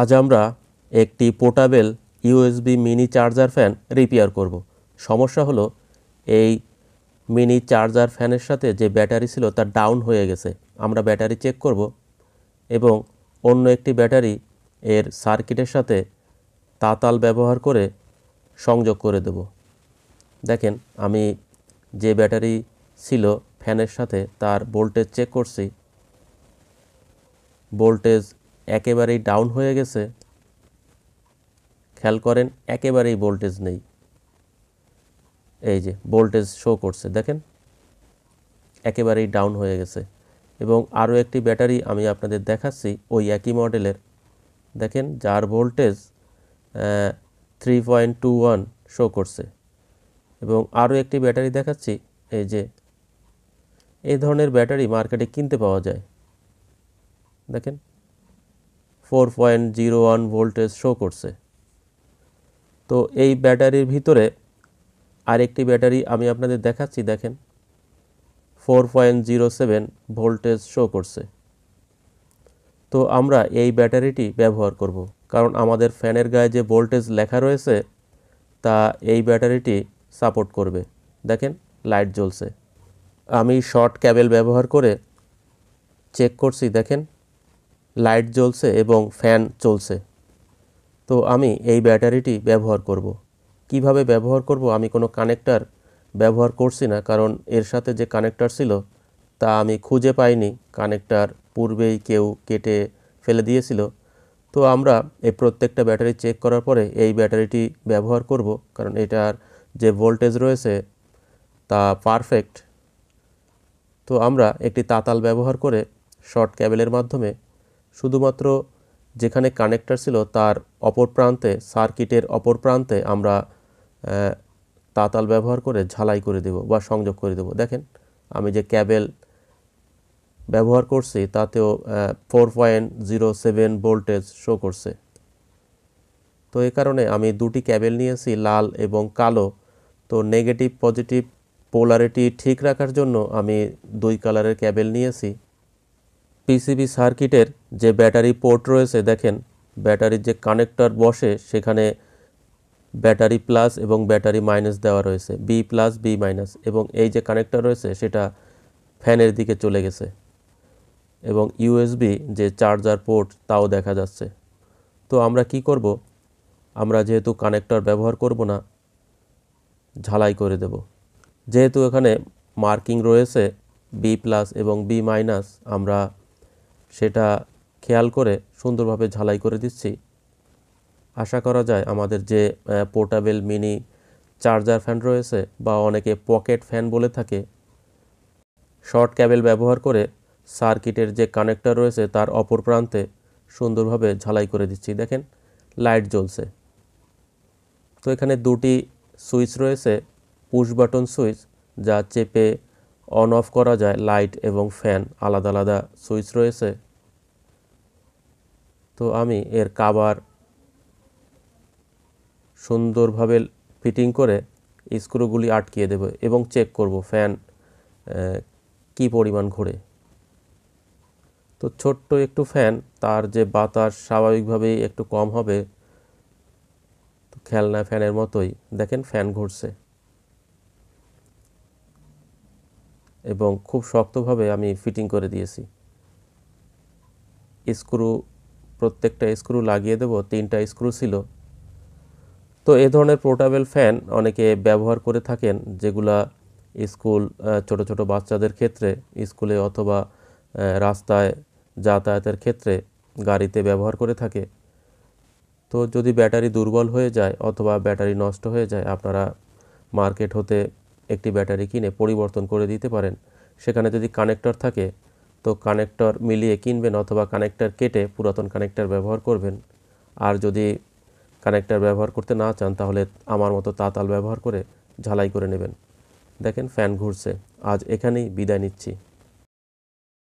আজ আমরা একটি portable USB mini charger fan repair করব। সমস্যা হলো এই মিনি চার্জার ফ্যানের সাথে যে ব্যাটারি ছিল তা ডাউন হয়ে গেছে আমরা ব্যাটারি চেক করব এবং অন্য একটি ব্যাটারি এর সার্কিটের সাথে তাতাল ব্যবহার করে সংযোগ করে দেব দেখেন আমি যে ব্যাটারি ছিল ফ্যানের সাথে তার ভোল্টেজ চেক করছি ভোল্টেজ একেবারেই ডাউন হয়ে গেছে খেয়াল করেন একেবারেই ভোল্টেজ নেই এই যে ভোল্টেজ শো করছে দেখেন একেবারেই ডাউন হয়ে গেছে এবং আরও একটি ব্যাটারি আমি আপনাদের দেখাচ্ছি ওই একই মডেলের দেখেন যার voltage three point two one show করছে এবং আরও একটি ব্যাটারি দেখাচ্ছি এই যে এই ধরনের ব্যাটারি মার্কেটে কিনতে পাওয়া যায় দেখেন four point zero one voltage show করছে তো এই ব্যাটারির ভিতরে আরেকটি ব্যাটারি আমি আপনাদের দেখাচ্ছি দেখেন four point zero seven voltage show করছে তো আমরা এই ব্যাটারিটি ব্যবহার করব কারণ আমাদের ফ্যানের গায়ে যে ভোল্টেজ লেখা রয়েছে তা এই ব্যাটারিটি সাপোর্ট করবে দেখেন লাইট জ্বলছে আমি শর্ট ক্যাবেল ব্যবহার করে চেক করছি দেখেন লাইট জ্বলছে এবং ফ্যান চলছে তো আমি এই ব্যাটারিটি ব্যবহার করব। কিভাবে ব্যবহার করব আমি কোনো কানেক্টার ব্যবহার করছি না কারণ এর সাথে যে কানেক্টার ছিল তা আমি খুঁজে পাইনি কানেক্টার পূর্বেই কেউ কেটে ফেলে দিয়েছিল তো আমরা এই প্রত্যেকটা ব্যাটারি চেক করার পরে এই ব্যাটারিটি ব্যবহার করব কারণ এটার যে ভোল্টেজ রয়েছে তা পারফেক্ট তো আমরা একটি তাতাল ব্যবহার করে শর্ট ক্যাবেলের মাধ্যমে শুধুমাত্র যেখানে কানেক্টর ছিল তার অপর প্রান্তে সার্কিটের অপর প্রান্তে আমরা তাতাল ব্যবহার করে ঝালাই করে দেব বা সংযোগ করে দেব দেখেন আমি যে ক্যাবেল ব্যবহার করছি তাতেও four point zero seven voltage show করছে তো এ কারণে আমি দুটি ক্যাবেল নিয়েছি লাল এবং কালো তো নেগেটিভ পজিটিভ পোলারিটি ঠিক রাখার জন্য আমি দুই কালারের ক্যাবেল নিয়েছি পিসিবি সার্কিটের যে ব্যাটারি পোর্ট রয়েছে দেখেন ব্যাটারির যে কানেক্টর বসে সেখানে ব্যাটারি প্লাস এবং ব্যাটারি মাইনাস দেওয়া রয়েছে বি প্লাস বি মাইনাস এবং এই যে কানেক্টর রয়েছে সেটা ফ্যানের দিকে চলে গেছে এবং ইউএসবি যে চার্জার পোর্ট তাও দেখা যাচ্ছে তো আমরা কি করব আমরা যেহেতু কানেক্টর ব্যবহার করব না ঝালাই করে দেব যেহেতু এখানে মার্কিং রয়েছে বি প্লাস এবং বি মাইনাস আমরা সেটা খেয়াল করে সুন্দরভাবে ঝালাই করে দিচ্ছি আশা করা যায় আমাদের যে পোর্টাবেল মিনি চার্জার ফ্যান রয়েছে বা অনেকে পকেট ফ্যান বলে থাকে শর্ট ক্যাবেল ব্যবহার করে সার্কিটের যে কানেক্টর রয়েছে তার অপর প্রান্তে সুন্দরভাবে ঝালাই করে দিচ্ছি দেখেন লাইট জ্বলছে তো এখানে দুটি সুইচ রয়েছে পুশ বাটন সুইচ যা চেপে অন অফ করা যায় লাইট এবং ফ্যান আলাদা আলাদা সুইচ রয়েছে তো আমি এর কাবার সুন্দরভাবে ফিটিং করে স্ক্রুগুলি আটকিয়ে দেব এবং চেক করব ফ্যান কি পরিমাণ ঘোরে তো ছোট্ট একটু ফ্যান তার যে বাতাস স্বাভাবিকভাবেই একটু কম হবে তো খেলনা ফ্যানের মতোই দেখেন ফ্যান ঘুরছে এবং খুব শক্তভাবে আমি ফিটিং করে দিয়েছি স্ক্রু প্রত্যেকটা স্ক্রু লাগিয়ে দেব তিনটা স্ক্রু ছিল তো এ ধরনের পোর্টাবেল ফ্যান অনেকে ব্যবহার করে থাকেন যেগুলা স্কুল ছোট ছোট বাচ্চাদের ক্ষেত্রে স্কুলে অথবা রাস্তায় যাতায়াতের ক্ষেত্রে গাড়িতে ব্যবহার করে থাকে তো যদি ব্যাটারি দুর্বল হয়ে যায় অথবা ব্যাটারি নষ্ট হয়ে যায় আপনারা মার্কেট হতে একটি ব্যাটারি কিনে পরিবর্তন করে দিতে পারেন সেখানে যদি কানেক্টর থাকে তো কানেক্টর মিলিয়ে কিনবেন অথবা কানেক্টর কেটে পুরাতন কানেক্টর ব্যবহার করবেন আর যদি কানেক্টর ব্যবহার করতে না চান তাহলে আমার মতো তাতাল ব্যবহার করে ঝালাই করে নেবেন দেখেন ফ্যান ঘুরছে আজ এখানেই বিদায় নিচ্ছি